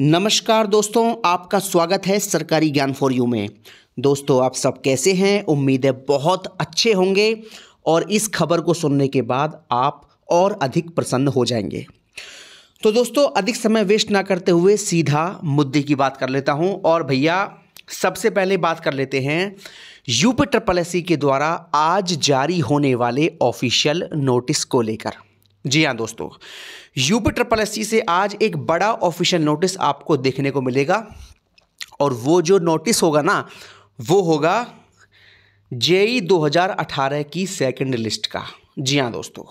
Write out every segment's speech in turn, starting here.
नमस्कार दोस्तों आपका स्वागत है सरकारी ज्ञान फॉर यू में दोस्तों आप सब कैसे हैं उम्मीद है बहुत अच्छे होंगे और इस खबर को सुनने के बाद आप और अधिक प्रसन्न हो जाएंगे तो दोस्तों अधिक समय वेस्ट ना करते हुए सीधा मुद्दे की बात कर लेता हूं और भैया सबसे पहले बात कर लेते हैं यूपी ट्रिपल के द्वारा आज जारी होने वाले ऑफिशियल नोटिस को लेकर जी हाँ दोस्तों यूपी ट्रिपल एस से आज एक बड़ा ऑफिशियल नोटिस आपको देखने को मिलेगा और वो जो नोटिस होगा ना वो होगा e जेई 2018 की सेकंड लिस्ट का जी हाँ दोस्तों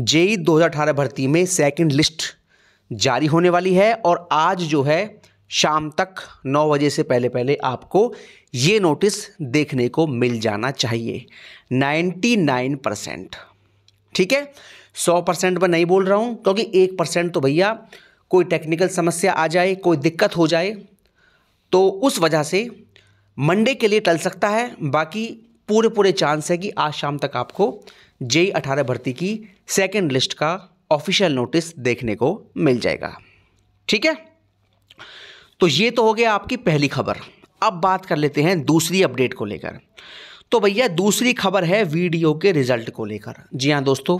e जेई 2018 भर्ती में सेकंड लिस्ट जारी होने वाली है और आज जो है शाम तक 9 बजे से पहले पहले आपको ये नोटिस देखने को मिल जाना चाहिए 99 परसेंट ठीक है सौ परसेंट मैं नहीं बोल रहा हूँ क्योंकि एक परसेंट तो भैया कोई टेक्निकल समस्या आ जाए कोई दिक्कत हो जाए तो उस वजह से मंडे के लिए टल सकता है बाकी पूरे पूरे चांस है कि आज शाम तक आपको जे अठारह भर्ती की सेकेंड लिस्ट का ऑफिशियल नोटिस देखने को मिल जाएगा ठीक है तो ये तो हो गया आपकी पहली खबर अब बात कर लेते हैं दूसरी अपडेट को लेकर तो भैया दूसरी खबर है वीडियो के रिजल्ट को लेकर जी हाँ दोस्तों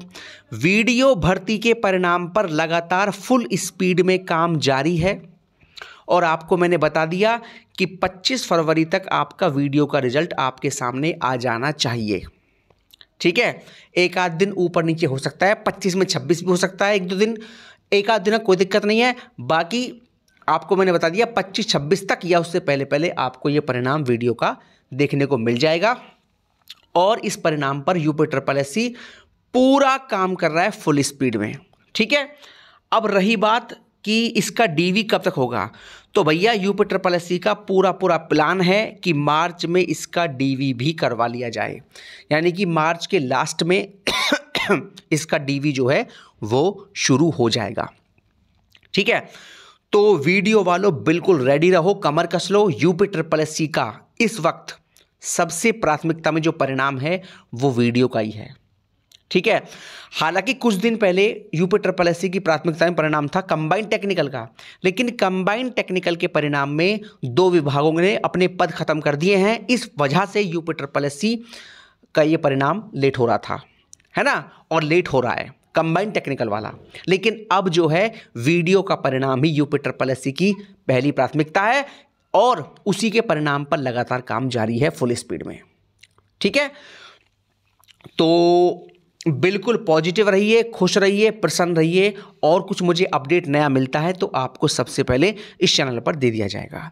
वीडियो भर्ती के परिणाम पर लगातार फुल स्पीड में काम जारी है और आपको मैंने बता दिया कि 25 फरवरी तक आपका वीडियो का रिजल्ट आपके सामने आ जाना चाहिए ठीक है एक आध दिन ऊपर नीचे हो सकता है 25 में 26 भी हो सकता है एक दो दिन एक आध दिन कोई दिक्कत नहीं है बाकी आपको मैंने बता दिया 25 26 तक या उससे पहले पहले आपको ये परिणाम वीडियो का देखने को मिल जाएगा और इस परिणाम पर यूपी ट्रिपल एस पूरा काम कर रहा है फुल स्पीड में ठीक है अब रही बात कि इसका डीवी कब तक होगा तो भैया यूपी ट्रिपल एस का पूरा पूरा प्लान है कि मार्च में इसका डीवी भी करवा लिया जाए यानी कि मार्च के लास्ट में इसका डीवी जो है वो शुरू हो जाएगा ठीक है तो वीडियो वालों बिल्कुल रेडी रहो कमर कस लो यूपी ट्रिपल एस का इस वक्त सबसे प्राथमिकता में जो परिणाम है वो वीडियो का ही है ठीक है हालांकि कुछ दिन पहले यूपी ट्रिपल एस की प्राथमिकता में परिणाम था कंबाइंड टेक्निकल का लेकिन कंबाइंड टेक्निकल के परिणाम में दो विभागों ने अपने पद खत्म कर दिए हैं इस वजह से यूपी ट्रिपल एस का ये परिणाम लेट हो रहा था है ना और लेट हो रहा है कंबाइंड टेक्निकल वाला लेकिन अब जो है वीडियो का परिणाम ही यूपी ट्रिपल एस की पहली प्राथमिकता है और उसी के परिणाम पर लगातार काम जारी है फुल स्पीड में ठीक है तो बिल्कुल पॉजिटिव रहिए खुश रहिए प्रसन्न रहिए और कुछ मुझे अपडेट नया मिलता है तो आपको सबसे पहले इस चैनल पर दे दिया जाएगा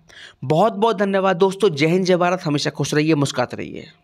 बहुत बहुत धन्यवाद दोस्तों जय हिंद जय भारत हमेशा खुश रहिए मुस्कुराते रहिए